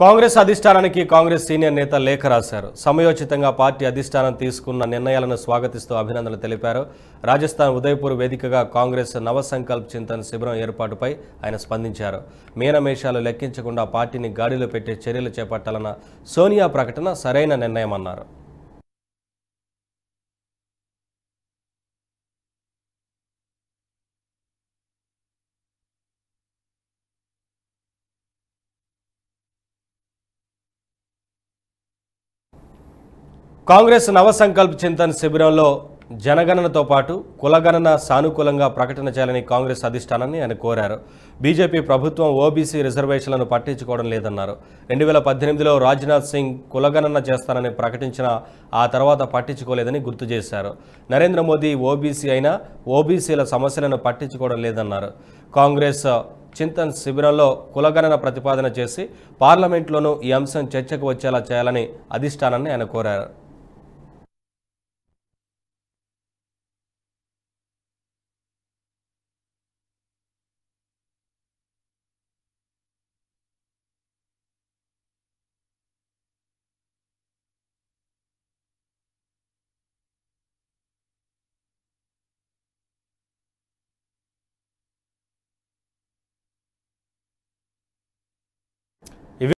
కాంగ్రెస్ అధిష్టానానికి కాంగ్రెస్ సీనియర్ నేత లేఖ రాశారు సమయోచితంగా పార్టీ అధిష్టానం తీసుకున్న నిర్ణయాలను స్వాగతిస్తూ అభినందనలు తెలిపారు రాజస్థాన్ ఉదయపూర్ వేదికగా కాంగ్రెస్ నవ సంకల్ప చింతన శిబిరం ఏర్పాటుపై ఆయన స్పందించారు మీనమేషాలు లెక్కించకుండా పార్టీని గాడిలో పెట్టే చర్యలు చేపట్టాలన్న సోనియా ప్రకటన సరైన నిర్ణయమన్నారు కాంగ్రెస్ నవసంకల్ప చింతన్ శిబిరంలో జనగణనతో పాటు కులగణన సానుకూలంగా ప్రకటన చేయాలని కాంగ్రెస్ అధిష్టానాన్ని ఆయన కోరారు బీజేపీ ప్రభుత్వం ఓబీసీ రిజర్వేషన్లను పట్టించుకోవడం లేదన్నారు రెండు వేల పద్దెనిమిదిలో రాజ్నాథ్ సింగ్ కులగణన చేస్తానని ప్రకటించిన ఆ తర్వాత పట్టించుకోలేదని గుర్తు చేశారు నరేంద్ర మోదీ ఓబీసీ అయినా ఓబీసీల సమస్యలను పట్టించుకోవడం లేదన్నారు కాంగ్రెస్ చింతన్ శిబిరంలో కులగణన ప్రతిపాదన చేసి పార్లమెంట్లోనూ ఈ అంశం చర్చకు వచ్చేలా చేయాలని అధిష్టానాన్ని ఆయన కోరారు